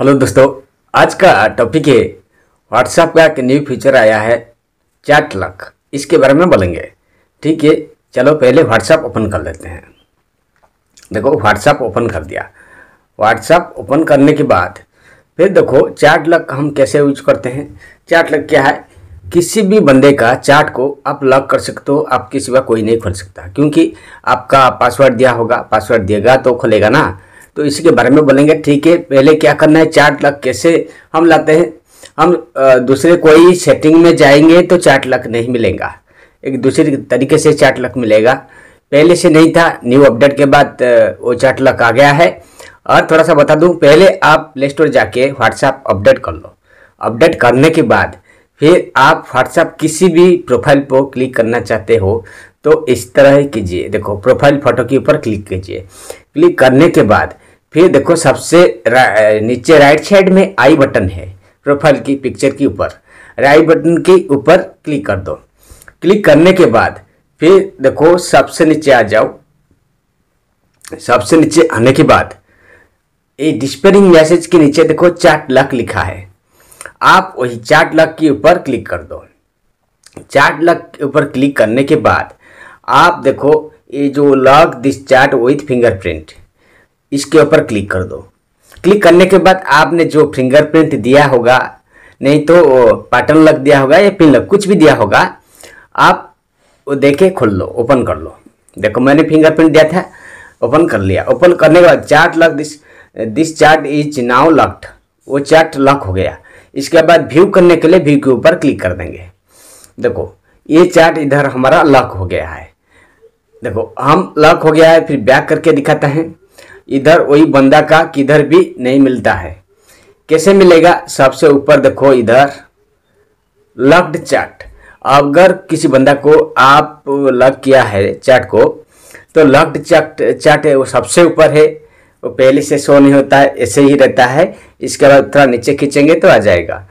hello दोस्तों आज का टॉपिक है व्हाट्सएप का एक न्यू फीचर आया है चैट लक इसके बारे में बोलेंगे ठीक है चलो पहले व्हाट्सएप ओपन कर लेते हैं देखो व्हाट्सएप ओपन कर दिया व्हाट्सएप ओपन करने के बाद फिर देखो चैट लक हम कैसे यूज करते हैं चैट लक क्या है किसी भी बंदे का चैट को आप लॉक कर सकते हो आपके सिवा कोई नहीं खोल सकता क्योंकि आपका पासवर्ड दिया होगा पासवर्ड देगा तो खोलेगा ना तो इसी के बारे में बोलेंगे ठीक है पहले क्या करना है चार्ट लक कैसे हम लाते हैं हम दूसरे कोई सेटिंग में जाएंगे तो चार्ट लक नहीं मिलेगा एक दूसरे तरीके से चार्ट लक मिलेगा पहले से नहीं था न्यू अपडेट के बाद वो चार्ट लक आ गया है और थोड़ा सा बता दूं पहले आप प्ले स्टोर जाके व्हाट्सएप अपडेट कर लो अपडेट करने के बाद फिर आप व्हाट्सएप किसी भी प्रोफाइल पर क्लिक करना चाहते हो तो इस तरह कीजिए देखो प्रोफाइल फोटो के ऊपर क्लिक कीजिए क्लिक करने के बाद फिर देखो सबसे रा, नीचे राइट साइड में आई बटन है प्रोफाइल की पिक्चर के ऊपर राइट बटन के ऊपर क्लिक कर दो क्लिक करने के बाद फिर देखो सबसे नीचे आ जाओ सबसे नीचे आने के बाद ये डिस्पेरिंग मैसेज के नीचे देखो चार्ट लक लिखा है आप वही चार्ट लक के ऊपर क्लिक कर दो चार्ट लक के ऊपर क्लिक करने के बाद आप देखो ये जो lock this chart with fingerprint इसके ऊपर क्लिक कर दो क्लिक करने के बाद आपने जो फिंगरप्रिंट दिया होगा नहीं तो पैटर्न लग दिया होगा या पिन लग कुछ भी दिया होगा आप वो देखे खोल लो ओपन कर लो देखो मैंने फिंगरप्रिंट दिया था ओपन कर लिया ओपन करने के बाद chart lock this this chart is now locked वो चार्ट लॉक हो गया इसके बाद व्यू करने के लिए व्यू के ऊपर क्लिक कर देंगे देखो ये चार्ट इधर हमारा लॉक हो गया है देखो हम लॉक हो गया है फिर बैक करके दिखाते हैं इधर वही बंदा का किधर भी नहीं मिलता है कैसे मिलेगा सबसे ऊपर देखो इधर लक्ड चैट अगर किसी बंदा को आप लक किया है चैट को तो लक्ड चैट चैट है वो सबसे ऊपर है वो पहले से शो नहीं होता है ऐसे ही रहता है इसके बाद थोड़ा नीचे खींचेंगे तो आ जाएगा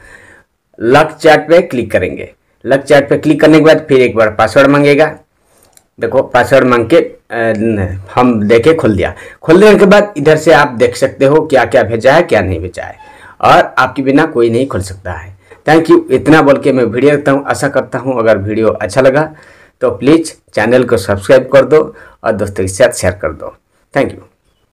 लक चैट पे क्लिक करेंगे लक चैट पे क्लिक करने के बाद फिर एक बार पासवर्ड मांगेगा देखो पासवर्ड मांग के हम देखे खोल दिया खोल देने के बाद इधर से आप देख सकते हो क्या क्या भेजा है क्या नहीं भेजा है और आपके बिना कोई नहीं खोल सकता है थैंक यू इतना बोल के मैं वीडियो देखता हूँ आशा करता हूँ अगर वीडियो अच्छा लगा तो प्लीज़ चैनल को सब्सक्राइब कर दो और दोस्तों के साथ शेयर कर दो थैंक यू